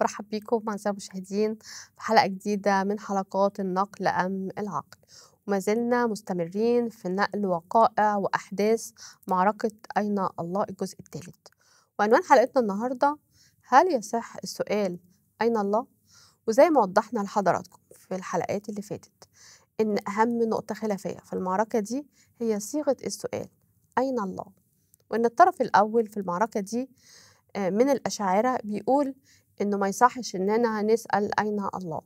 برحب بيكم اعزائي المشاهدين في حلقة جديدة من حلقات النقل أم العقل وما زلنا مستمرين في نقل وقائع وأحداث معركة أين الله الجزء الثالث وعنوان حلقتنا النهاردة هل يصح السؤال أين الله؟ وزي ما وضحنا لحضراتكم في الحلقات اللي فاتت إن أهم نقطة خلافية في المعركة دي هي صيغة السؤال أين الله؟ وإن الطرف الأول في المعركة دي آه، من الأشاعرة بيقول انه ما يصحش اننا نسال اين الله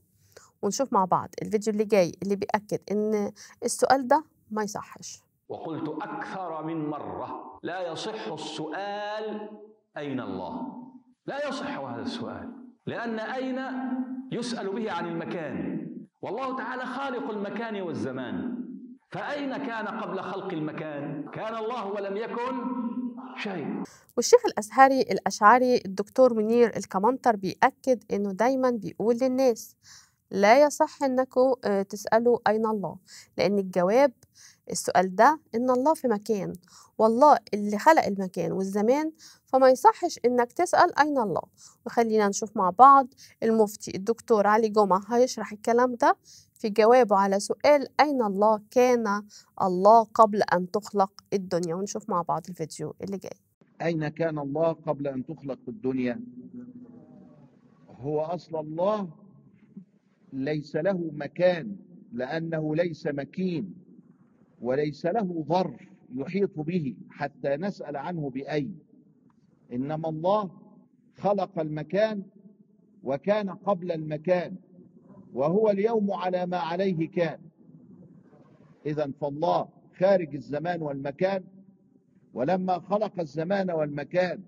ونشوف مع بعض الفيديو اللي جاي اللي بياكد ان السؤال ده ما يصحش وقلت اكثر من مره لا يصح السؤال اين الله لا يصح هذا السؤال لان اين يسال به عن المكان والله تعالى خالق المكان والزمان فاين كان قبل خلق المكان كان الله ولم يكن شيء والشيخ الأزهري الأشعري الدكتور منير الكمنطر بيأكد إنه دايما بيقول للناس لا يصح إنكم آه، تسألوا أين الله لأن الجواب السؤال ده إن الله في مكان والله اللي خلق المكان والزمان فما يصحش إنك تسأل أين الله وخلينا نشوف مع بعض المفتي الدكتور علي جمعة هيشرح الكلام ده في جوابه على سؤال أين الله كان الله قبل أن تخلق الدنيا ونشوف مع بعض الفيديو اللي جاي أين كان الله قبل أن تخلق الدنيا هو أصل الله ليس له مكان لأنه ليس مكين وليس له ظرف يحيط به حتى نسأل عنه بأي إنما الله خلق المكان وكان قبل المكان وهو اليوم على ما عليه كان إذا فالله خارج الزمان والمكان ولما خلق الزمان والمكان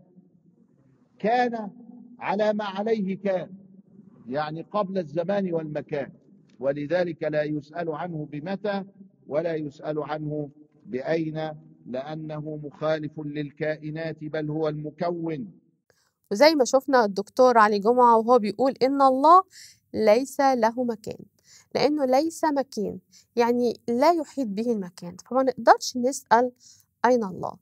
كان على ما عليه كان يعني قبل الزمان والمكان ولذلك لا يسأل عنه بمتى ولا يسأل عنه بأين لأنه مخالف للكائنات بل هو المكون وزي ما شفنا الدكتور علي جمعة وهو بيقول إن الله ليس له مكان لأنه ليس مكان يعني لا يحيط به المكان فما نقدرش نسأل أين الله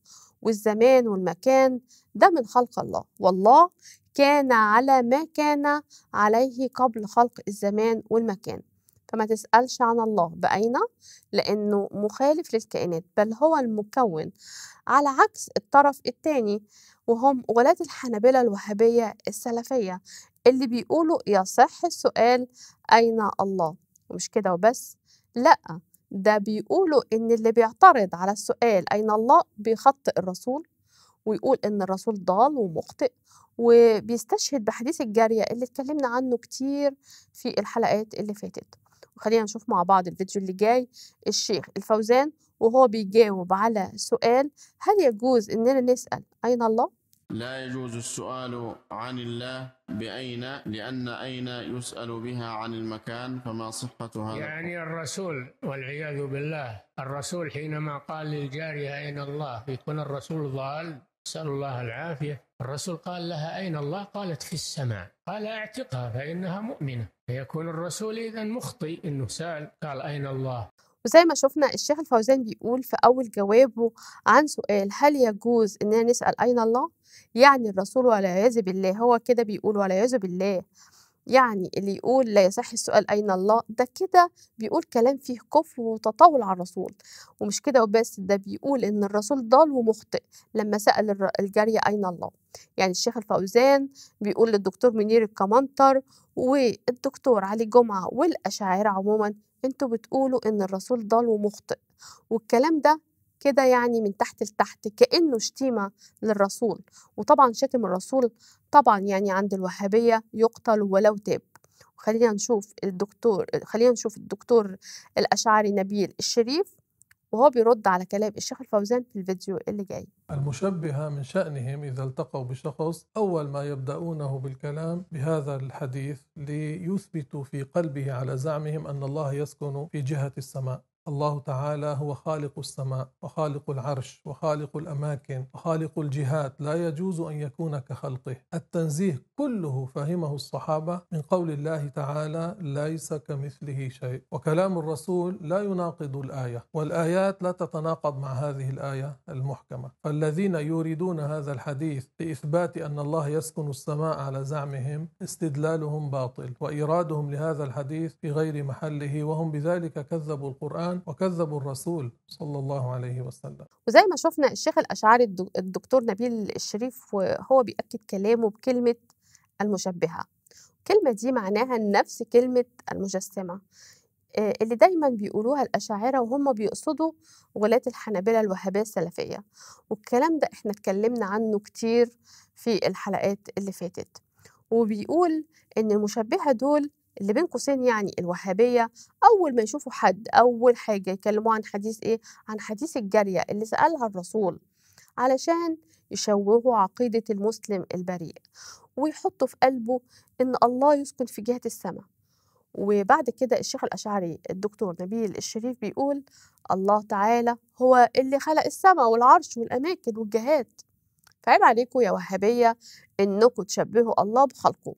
والزمان والمكان ده من خلق الله والله كان على ما كان عليه قبل خلق الزمان والمكان فما تسألش عن الله بأين لأنه مخالف للكائنات بل هو المكون على عكس الطرف الثاني وهم غلاة الحنابلة الوهابية السلفية اللي بيقولوا يصح السؤال أين الله ومش كده وبس لأ ده بيقولوا إن اللي بيعترض على السؤال أين الله بيخطئ الرسول ويقول إن الرسول ضال ومخطئ وبيستشهد بحديث الجارية اللي اتكلمنا عنه كتير في الحلقات اللي فاتت وخلينا نشوف مع بعض الفيديو اللي جاي الشيخ الفوزان وهو بيجاوب على سؤال هل يجوز إننا نسأل أين الله؟ لا يجوز السؤال عن الله بأين لأن أين يسأل بها عن المكان فما صحة هذا يعني الرسول والعياذ بالله الرسول حينما قال للجارية أين الله يكون الرسول ضال نسأل الله العافية الرسول قال لها أين الله قالت في السماء قال اعتقها فإنها مؤمنة فيكون الرسول إذا مخطئ أنه سأل قال أين الله وزي ما شفنا الشيخ الفوزان بيقول في أول جوابه عن سؤال هل يجوز أننا نسأل أين الله؟ يعني الرسول والعياذ بالله هو كده بيقول والعياذ بالله يعني اللي يقول لا يصح السؤال أين الله ده كده بيقول كلام فيه كفر وتطاول على الرسول ومش كده وبس ده بيقول إن الرسول ضال ومخطئ لما سأل الجارية أين الله يعني الشيخ الفوزان بيقول للدكتور منير الكمنطر والدكتور علي جمعة والأشاعرة عموما انتوا بتقولوا إن الرسول ضال ومخطئ والكلام ده كده يعني من تحت لتحت كأنه شتيمة للرسول وطبعا شتم الرسول طبعا يعني عند الوهابية يقتل ولو تاب خلينا نشوف الدكتور خلينا نشوف الدكتور الأشعري نبيل الشريف وهو بيرد على كلام الشيخ الفوزان في الفيديو اللي جاي المشبهة من شأنهم إذا التقوا بشخص أول ما يبدأونه بالكلام بهذا الحديث ليثبتوا في قلبه على زعمهم أن الله يسكن في جهة السماء الله تعالى هو خالق السماء وخالق العرش وخالق الأماكن وخالق الجهات لا يجوز أن يكون كخلقه التنزيه كله فهمه الصحابة من قول الله تعالى ليس كمثله شيء وكلام الرسول لا يناقض الآية والآيات لا تتناقض مع هذه الآية المحكمة فالذين يريدون هذا الحديث لإثبات أن الله يسكن السماء على زعمهم استدلالهم باطل وإيرادهم لهذا الحديث في غير محله وهم بذلك كذبوا القرآن القرآن وكذبوا الرسول صلى الله عليه وسلم وزي ما شفنا الشيخ الأشعري الدكتور نبيل الشريف وهو بيأكد كلامه بكلمة المشبهة الكلمة دي معناها نفس كلمة المجسمة آه، اللي دايما بيقولوها الأشاعرة وهم بيقصدوا غلاة الحنابلة الوهابية السلفية والكلام ده احنا اتكلمنا عنه كتير في الحلقات اللي فاتت وبيقول ان المشبهة دول اللي بين قوسين يعني الوهابية أول ما يشوفوا حد أول حاجة يكلموه عن حديث إيه؟ عن حديث الجارية اللي سألها الرسول علشان يشوهوا عقيدة المسلم البريء ويحطوا في قلبه إن الله يسكن في جهة السماء وبعد كده الشيخ الأشعري الدكتور نبيل الشريف بيقول الله تعالى هو اللي خلق السماء والعرش والأماكن والجهات فعيب عليكم يا وهابية إنكم تشبهوا الله بخلقه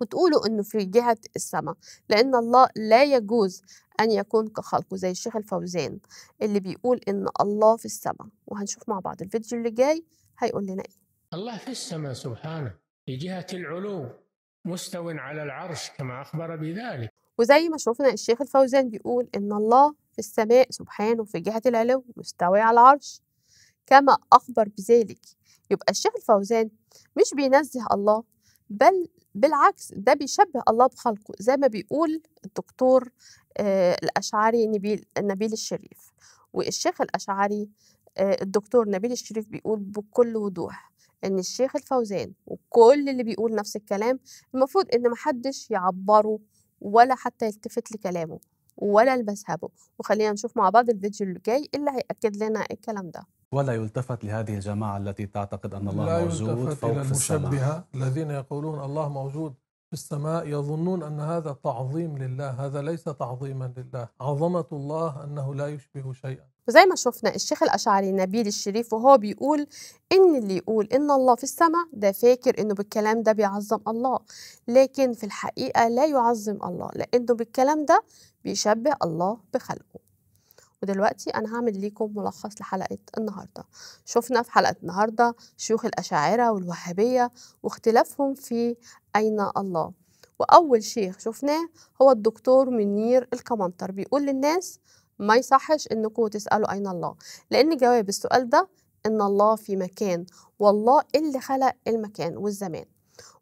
وتقولوا انه في جهه السماء لان الله لا يجوز ان يكون كخلقه زي الشيخ الفوزان اللي بيقول ان الله في السماء وهنشوف مع بعض الفيديو اللي جاي هيقول لنا ايه الله في السماء سبحانه في جهه العلو مستو على العرش كما اخبر بذلك وزي ما شفنا الشيخ الفوزان بيقول ان الله في السماء سبحانه في جهه العلو مستوي على العرش كما اخبر بذلك يبقى الشيخ الفوزان مش بينزه الله بل بالعكس ده بيشبه الله بخلقه زي ما بيقول الدكتور آه، الأشعري نبيل, نبيل الشريف والشيخ الأشعري آه، الدكتور نبيل الشريف بيقول بكل وضوح ان الشيخ الفوزان وكل اللي بيقول نفس الكلام المفروض ان محدش يعبره ولا حتى يلتفت لكلامه ولا لمذهبه وخلينا نشوف مع بعض الفيديو اللي جاي اللي هيأكد لنا الكلام ده ولا يلتفت لهذه الجماعة التي تعتقد أن الله موجود يلتفت فوق إلى المشبهة الذين يقولون الله موجود في السماء يظنون أن هذا تعظيم لله هذا ليس تعظيما لله عظمة الله أنه لا يشبه شيئا وزي ما شفنا الشيخ الأشعري نبيل الشريف وهو بيقول إن اللي يقول إن الله في السماء ده فاكر إنه بالكلام ده بيعظم الله لكن في الحقيقة لا يعظم الله لأنه بالكلام ده بيشبه الله بخلقه ودلوقتي أنا هعمل ليكم ملخص لحلقة النهاردة شفنا في حلقة النهاردة شيوخ الأشاعرة والوهابية واختلافهم في أين الله وأول شيخ شفناه هو الدكتور منير الكمنطر بيقول للناس ما يصحش انكم تسألوا أين الله لأن جواب السؤال ده إن الله في مكان والله اللي خلق المكان والزمان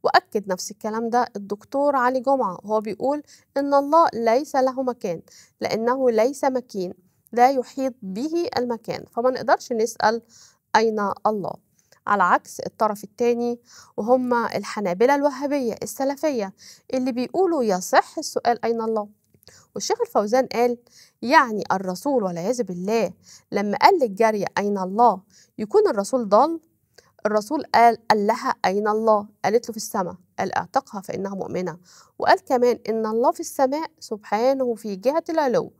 وأكد نفس الكلام ده الدكتور علي جمعة وهو بيقول إن الله ليس له مكان لأنه ليس مكين لا يحيط به المكان فما نقدرش نسأل أين الله على عكس الطرف الثاني وهم الحنابلة الوهابية السلفية اللي بيقولوا يصح السؤال أين الله والشيخ الفوزان قال يعني الرسول والعياذ بالله لما قال للجارية أين الله يكون الرسول ضال الرسول قال قال لها أين الله قالت له في السماء قال اعتقها فإنها مؤمنة وقال كمان إن الله في السماء سبحانه في جهة العلو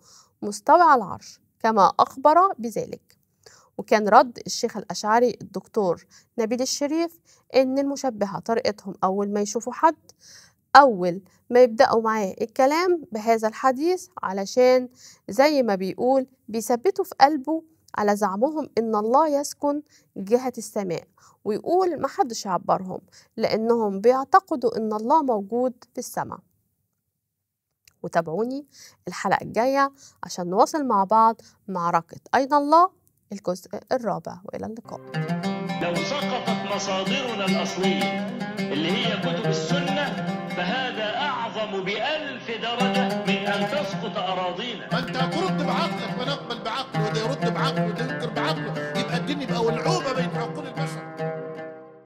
مستوى العرش كما أخبر بذلك وكان رد الشيخ الأشعري الدكتور نبيل الشريف إن المشبهة طريقتهم أول ما يشوفوا حد أول ما يبدأوا معاه الكلام بهذا الحديث علشان زي ما بيقول بيثبتوا في قلبه على زعمهم إن الله يسكن جهة السماء ويقول محدش يعبرهم لأنهم بيعتقدوا إن الله موجود في السماء وتابعوني الحلقة الجاية عشان نواصل مع بعض معركة أين الله الجزء الرابع وإلى اللقاء لو سقطت مصادرنا الأصلية اللي هي كتب السنة فهذا أعظم بألف درجة من أن تسقط أراضينا أنت ترد بعقلك ونقبل بعقله وده يرد بعقله وده ينكر بعقله يبقى الدين يبقى ولعوبة بين عقول البشر